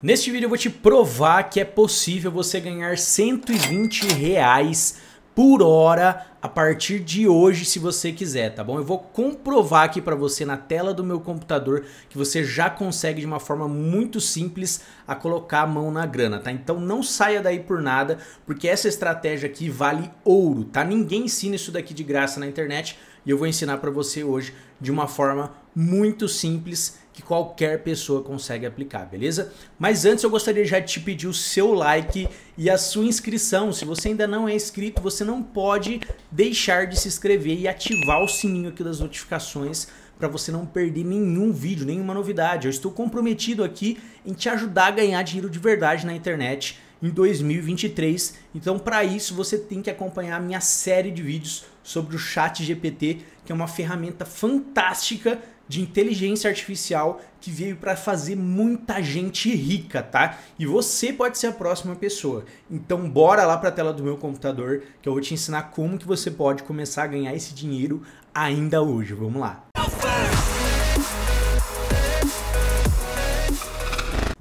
Neste vídeo eu vou te provar que é possível você ganhar 120 reais por hora a partir de hoje se você quiser, tá bom? Eu vou comprovar aqui para você na tela do meu computador que você já consegue de uma forma muito simples a colocar a mão na grana, tá? Então não saia daí por nada, porque essa estratégia aqui vale ouro, tá? Ninguém ensina isso daqui de graça na internet, e eu vou ensinar para você hoje de uma forma muito simples que qualquer pessoa consegue aplicar, beleza? Mas antes eu gostaria já de te pedir o seu like e a sua inscrição. Se você ainda não é inscrito, você não pode deixar de se inscrever e ativar o sininho aqui das notificações para você não perder nenhum vídeo, nenhuma novidade. Eu estou comprometido aqui em te ajudar a ganhar dinheiro de verdade na internet em 2023. Então, para isso, você tem que acompanhar a minha série de vídeos sobre o Chat GPT, que é uma ferramenta fantástica de inteligência artificial que veio para fazer muita gente rica, tá? E você pode ser a próxima pessoa. Então bora lá para a tela do meu computador que eu vou te ensinar como que você pode começar a ganhar esse dinheiro ainda hoje. Vamos lá. First.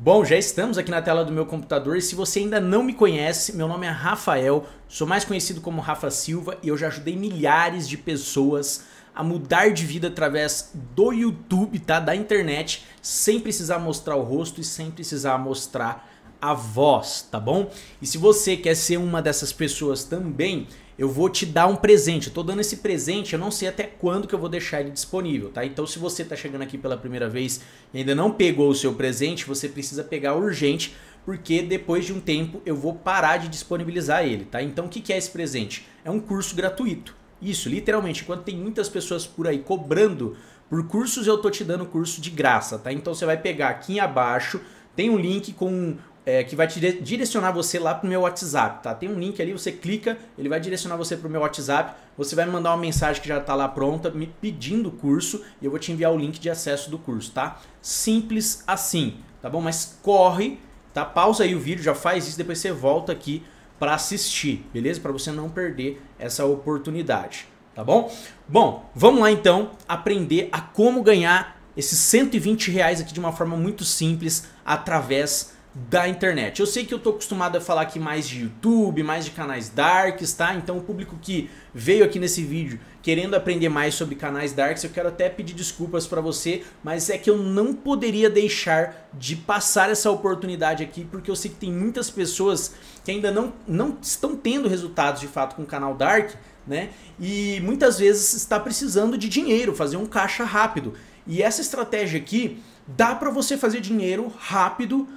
Bom, já estamos aqui na tela do meu computador e se você ainda não me conhece, meu nome é Rafael, sou mais conhecido como Rafa Silva e eu já ajudei milhares de pessoas a mudar de vida através do YouTube, tá? Da internet, sem precisar mostrar o rosto e sem precisar mostrar a voz, tá bom? E se você quer ser uma dessas pessoas também, eu vou te dar um presente. Estou dando esse presente, eu não sei até quando que eu vou deixar ele disponível, tá? Então, se você está chegando aqui pela primeira vez e ainda não pegou o seu presente, você precisa pegar urgente, porque depois de um tempo eu vou parar de disponibilizar ele, tá? Então, o que, que é esse presente? É um curso gratuito. Isso, literalmente, enquanto tem muitas pessoas por aí cobrando por cursos, eu tô te dando curso de graça, tá? Então você vai pegar aqui abaixo, tem um link com é, que vai te direcionar você lá pro meu WhatsApp, tá? Tem um link ali, você clica, ele vai direcionar você pro meu WhatsApp, você vai me mandar uma mensagem que já tá lá pronta, me pedindo o curso, e eu vou te enviar o link de acesso do curso, tá? Simples assim, tá bom? Mas corre, tá? Pausa aí o vídeo, já faz isso, depois você volta aqui para assistir, beleza? Para você não perder essa oportunidade, tá bom? Bom, vamos lá então aprender a como ganhar esses 120 reais aqui de uma forma muito simples através da internet. Eu sei que eu tô acostumado a falar aqui mais de YouTube, mais de canais darks, tá? Então o público que veio aqui nesse vídeo querendo aprender mais sobre canais darks, eu quero até pedir desculpas para você, mas é que eu não poderia deixar de passar essa oportunidade aqui, porque eu sei que tem muitas pessoas que ainda não, não estão tendo resultados de fato com o canal dark, né? E muitas vezes está precisando de dinheiro, fazer um caixa rápido. E essa estratégia aqui dá para você fazer dinheiro rápido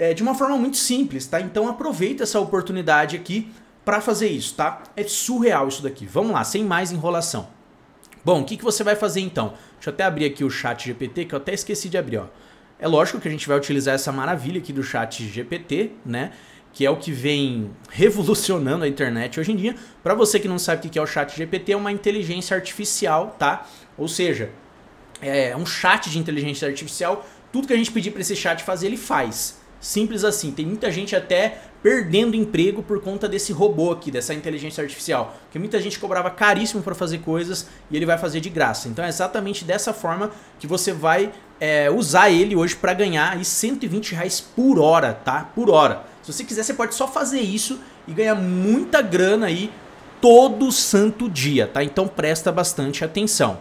é, de uma forma muito simples, tá? Então aproveita essa oportunidade aqui para fazer isso, tá? É surreal isso daqui. Vamos lá, sem mais enrolação. Bom, o que, que você vai fazer então? Deixa eu até abrir aqui o chat GPT, que eu até esqueci de abrir, ó. É lógico que a gente vai utilizar essa maravilha aqui do chat GPT, né? Que é o que vem revolucionando a internet hoje em dia. Para você que não sabe o que é o chat GPT, é uma inteligência artificial, tá? Ou seja, é, é um chat de inteligência artificial. Tudo que a gente pedir para esse chat fazer, ele faz. Simples assim. Tem muita gente até perdendo emprego por conta desse robô aqui, dessa inteligência artificial, que muita gente cobrava caríssimo para fazer coisas e ele vai fazer de graça. Então é exatamente dessa forma que você vai é, usar ele hoje para ganhar aí 120 reais por hora, tá? Por hora. Se você quiser, você pode só fazer isso e ganhar muita grana aí todo santo dia, tá? Então presta bastante atenção.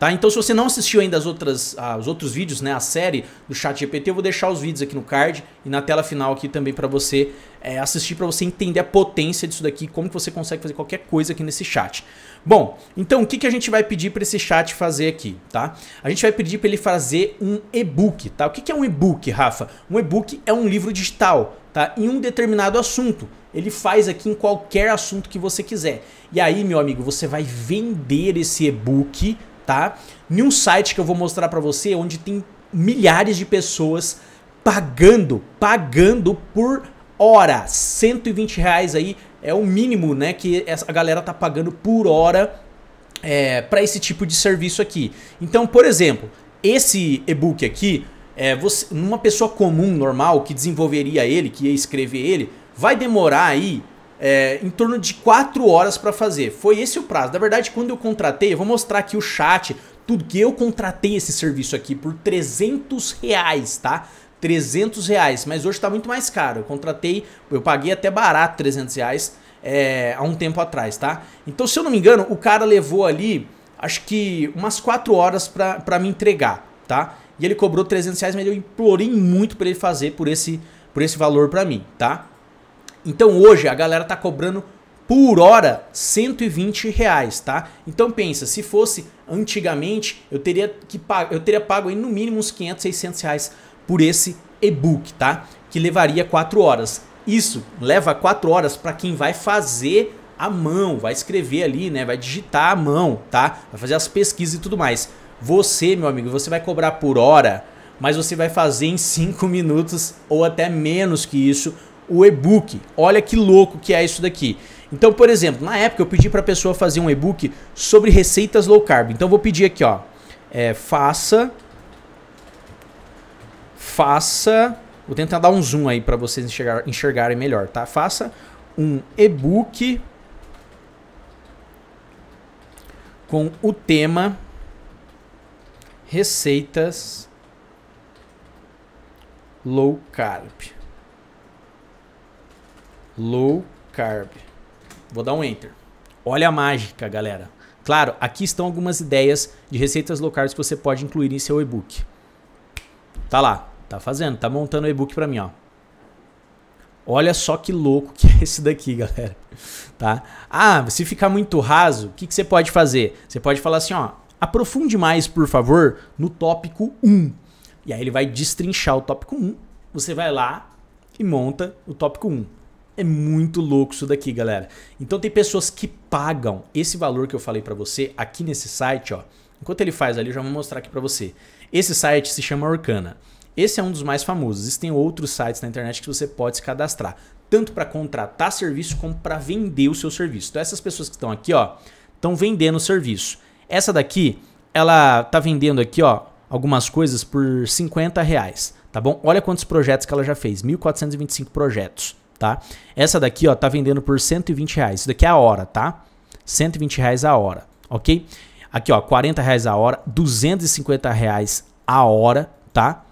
Tá? Então, se você não assistiu ainda as outras, ah, os outros vídeos, né, a série do Chat GPT, eu vou deixar os vídeos aqui no card e na tela final aqui também para você é, assistir, para você entender a potência disso daqui, como que você consegue fazer qualquer coisa aqui nesse chat. Bom, então o que, que a gente vai pedir para esse chat fazer aqui, tá? A gente vai pedir para ele fazer um e-book, tá? O que, que é um e-book, Rafa? Um e-book é um livro digital, tá? Em um determinado assunto. Ele faz aqui em qualquer assunto que você quiser. E aí, meu amigo, você vai vender esse e-book tá? Em um site que eu vou mostrar para você, onde tem milhares de pessoas pagando, pagando por hora, 120 reais aí é o mínimo, né, que a galera tá pagando por hora é, para esse tipo de serviço aqui. Então, por exemplo, esse e-book aqui, é, você, uma pessoa comum, normal, que desenvolveria ele, que ia escrever ele, vai demorar aí é, em torno de 4 horas para fazer. Foi esse o prazo. Na verdade, quando eu contratei, eu vou mostrar aqui o chat, tudo que eu contratei esse serviço aqui por 300 reais, tá? 300 reais, mas hoje tá muito mais caro. Eu contratei, eu paguei até barato 300 reais é, há um tempo atrás, tá? Então, se eu não me engano, o cara levou ali, acho que umas 4 horas para me entregar, tá? E ele cobrou 300 reais, mas eu implorei muito para ele fazer por esse, por esse valor para mim, tá? Então hoje a galera tá cobrando por hora 120 reais, tá? Então pensa, se fosse antigamente, eu teria, que eu teria pago aí no mínimo uns 500, 600 reais por esse e-book, tá? Que levaria 4 horas. Isso leva 4 horas para quem vai fazer à mão, vai escrever ali, né? Vai digitar à mão, tá? Vai fazer as pesquisas e tudo mais. Você, meu amigo, você vai cobrar por hora, mas você vai fazer em 5 minutos ou até menos que isso o e-book. Olha que louco que é isso daqui. Então, por exemplo, na época eu pedi para a pessoa fazer um e-book sobre receitas low carb. Então, eu vou pedir aqui, ó, é, faça, faça, vou tentar dar um zoom aí para vocês enxergar, enxergarem melhor, tá? Faça um e-book com o tema receitas low carb. Low carb. Vou dar um enter. Olha a mágica, galera. Claro, aqui estão algumas ideias de receitas low carb que você pode incluir em seu e-book. Tá lá, tá fazendo, tá montando o e-book para mim, ó. Olha só que louco que é esse daqui, galera. Tá? Ah, se ficar muito raso, o que, que você pode fazer? Você pode falar assim, ó, aprofunde mais, por favor, no tópico 1. E aí ele vai destrinchar o tópico 1. Você vai lá e monta o tópico 1. É muito louco isso daqui, galera. Então tem pessoas que pagam esse valor que eu falei para você aqui nesse site, ó. Enquanto ele faz ali, eu já vou mostrar aqui para você. Esse site se chama Orcana. Esse é um dos mais famosos. Existem outros sites na internet que você pode se cadastrar, tanto para contratar serviço como para vender o seu serviço. Então essas pessoas que estão aqui, ó, estão vendendo o serviço. Essa daqui, ela tá vendendo aqui, ó, algumas coisas por 50 reais, tá bom? Olha quantos projetos que ela já fez, 1.425 projetos tá? Essa daqui, ó, tá vendendo por 120 reais. Isso daqui é a hora, tá? 120 reais a hora, ok? Aqui, ó, 40 reais a hora, 250 reais a hora, tá?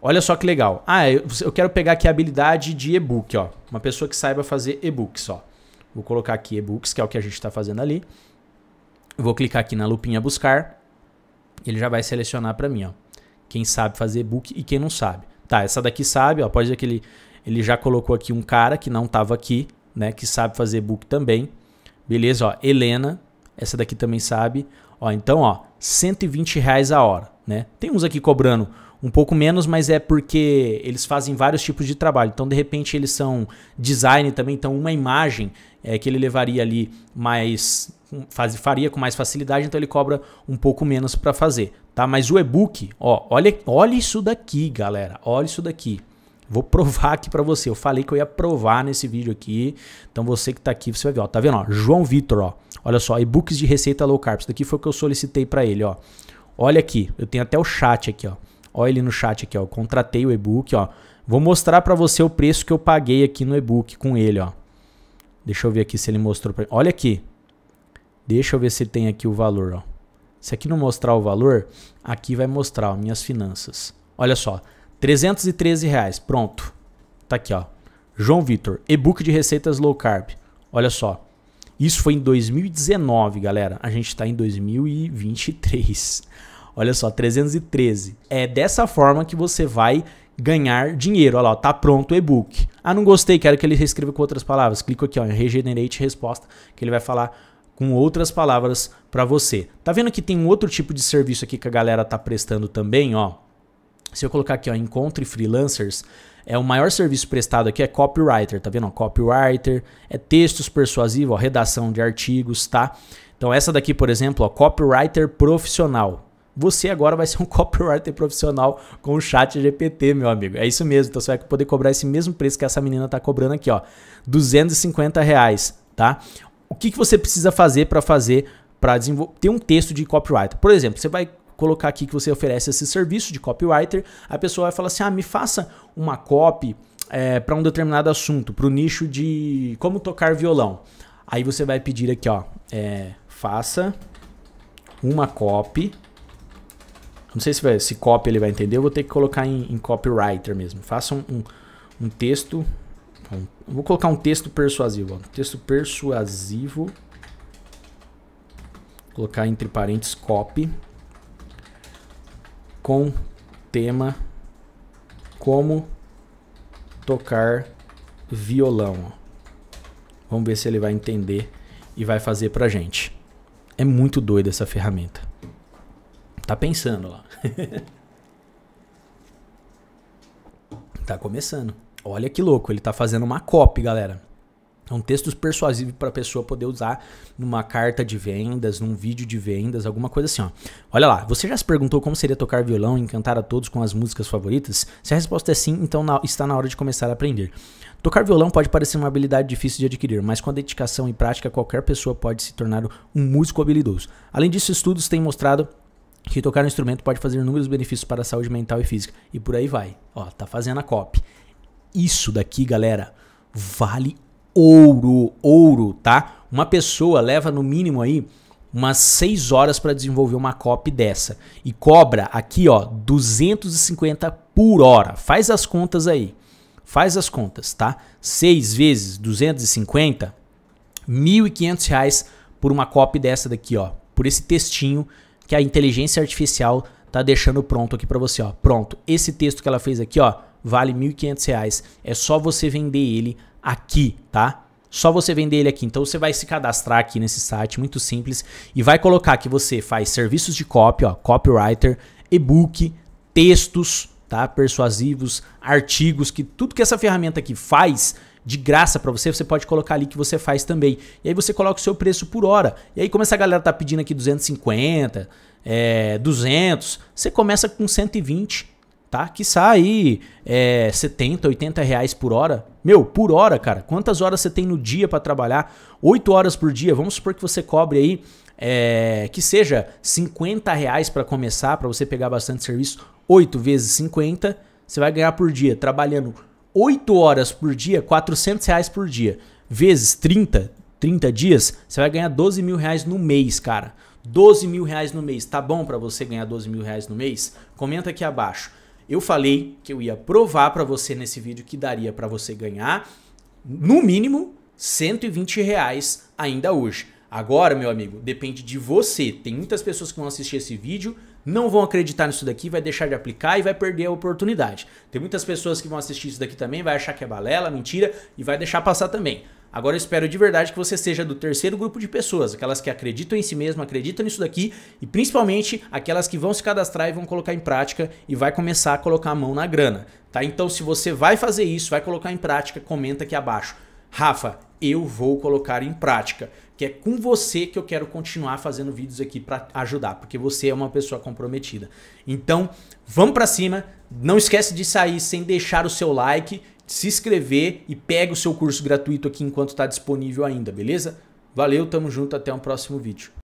Olha só que legal. Ah, eu, quero pegar aqui a habilidade de e-book, ó. Uma pessoa que saiba fazer e-books, ó. Vou colocar aqui e-books, que é o que a gente está fazendo ali. vou clicar aqui na lupinha buscar. Ele já vai selecionar para mim, ó. Quem sabe fazer e-book e quem não sabe. Tá, essa daqui sabe, ó. Pode dizer que ele ele já colocou aqui um cara que não estava aqui, né? Que sabe fazer book também. Beleza, ó. Helena, essa daqui também sabe. Ó, então, ó, 120 reais a hora, né? Tem uns aqui cobrando um pouco menos, mas é porque eles fazem vários tipos de trabalho. Então, de repente, eles são design também. Então, uma imagem é, que ele levaria ali mais. Faz, faria com mais facilidade, então ele cobra um pouco menos para fazer, tá? Mas o e-book, ó, olha, olha isso daqui, galera. Olha isso daqui. Vou provar aqui para você. Eu falei que eu ia provar nesse vídeo aqui. Então você que tá aqui, você vai ver, ó, tá vendo, ó? João Vitor, ó. Olha só, e-books de receita low carb. Isso daqui foi o que eu solicitei para ele, ó. Olha aqui, eu tenho até o chat aqui, ó. Olha ele no chat aqui, ó. Eu contratei o e-book, ó. Vou mostrar para você o preço que eu paguei aqui no e-book com ele, ó. Deixa eu ver aqui se ele mostrou pra... Olha aqui. Deixa eu ver se tem aqui o valor, ó. Se aqui não mostrar o valor, aqui vai mostrar ó, minhas finanças. Olha só, 313 reais, pronto. Tá aqui, ó. João Vitor, e-book de receitas low carb. Olha só. Isso foi em 2019, galera. A gente está em 2023. Olha só, 313. É dessa forma que você vai ganhar dinheiro. Olha lá, tá pronto o e-book. Ah, não gostei, quero que ele reescreva com outras palavras. clica aqui ó, em Regenerate Resposta, que ele vai falar com outras palavras para você. Tá vendo que tem um outro tipo de serviço aqui que a galera tá prestando também, ó? Se eu colocar aqui, ó, encontre freelancers, é o maior serviço prestado aqui é copywriter, tá vendo? copywriter, é textos persuasivos, ó, redação de artigos, tá? Então essa daqui, por exemplo, ó, copywriter profissional. Você agora vai ser um copywriter profissional com o chat GPT, meu amigo. É isso mesmo, então você vai poder cobrar esse mesmo preço que essa menina tá cobrando aqui, ó, 250 reais, tá? O que, que você precisa fazer para fazer para ter um texto de copywriter? Por exemplo, você vai colocar aqui que você oferece esse serviço de copywriter, a pessoa vai falar assim: ah, me faça uma copy é, para um determinado assunto, para o nicho de como tocar violão. Aí você vai pedir aqui, ó, é, faça uma copy. Não sei se, vai, se copy ele vai entender, eu vou ter que colocar em, em copywriter mesmo. Faça um, um, um texto. Um, vou colocar um texto persuasivo. Ó, um texto persuasivo. colocar entre parênteses copy com tema como tocar violão. Vamos ver se ele vai entender e vai fazer pra gente. É muito doida essa ferramenta. Tá pensando lá. tá começando. Olha que louco, ele tá fazendo uma copy, galera um textos persuasivos para a pessoa poder usar numa carta de vendas, num vídeo de vendas, alguma coisa assim. Ó. Olha lá, você já se perguntou como seria tocar violão e encantar a todos com as músicas favoritas? Se a resposta é sim, então na, está na hora de começar a aprender. Tocar violão pode parecer uma habilidade difícil de adquirir, mas com a dedicação e prática, qualquer pessoa pode se tornar um músico habilidoso. Além disso, estudos têm mostrado que tocar um instrumento pode fazer inúmeros benefícios para a saúde mental e física. E por aí vai. Ó, tá fazendo a copy. Isso daqui, galera, vale ouro, ouro, tá? Uma pessoa leva no mínimo aí umas 6 horas para desenvolver uma copy dessa e cobra aqui, ó, 250 por hora. Faz as contas aí. Faz as contas, tá? 6 vezes 250, R$ 1.500 por uma copy dessa daqui, ó, por esse textinho que a inteligência artificial tá deixando pronto aqui para você, ó. Pronto, esse texto que ela fez aqui, ó, vale R$ 1.500. É só você vender ele aqui, tá? Só você vender ele aqui. Então você vai se cadastrar aqui nesse site, muito simples, e vai colocar que você faz serviços de cópia, ó, copywriter, e-book, textos, tá? Persuasivos, artigos, que tudo que essa ferramenta aqui faz de graça para você, você pode colocar ali que você faz também. E aí você coloca o seu preço por hora. E aí como essa galera tá pedindo aqui 250, é, 200, você começa com 120 tá? Que sai é, 70, 80 reais por hora. Meu, por hora, cara. Quantas horas você tem no dia para trabalhar? 8 horas por dia. Vamos supor que você cobre aí é, que seja 50 reais para começar, para você pegar bastante serviço. 8 vezes 50, você vai ganhar por dia. Trabalhando 8 horas por dia, 400 reais por dia. Vezes 30, 30 dias, você vai ganhar 12 mil reais no mês, cara. 12 mil reais no mês, tá bom para você ganhar 12 mil reais no mês? Comenta aqui abaixo. Eu falei que eu ia provar para você nesse vídeo que daria para você ganhar no mínimo 120 reais ainda hoje. Agora, meu amigo, depende de você. Tem muitas pessoas que vão assistir esse vídeo, não vão acreditar nisso daqui, vai deixar de aplicar e vai perder a oportunidade. Tem muitas pessoas que vão assistir isso daqui também, vai achar que é balela, mentira e vai deixar passar também. Agora eu espero de verdade que você seja do terceiro grupo de pessoas, aquelas que acreditam em si mesmo, acreditam nisso daqui e principalmente aquelas que vão se cadastrar e vão colocar em prática e vai começar a colocar a mão na grana, tá? Então se você vai fazer isso, vai colocar em prática, comenta aqui abaixo. Rafa, eu vou colocar em prática, que é com você que eu quero continuar fazendo vídeos aqui para ajudar, porque você é uma pessoa comprometida. Então, vamos para cima, não esquece de sair sem deixar o seu like se inscrever e pega o seu curso gratuito aqui enquanto está disponível ainda, beleza? Valeu, tamo junto, até o um próximo vídeo.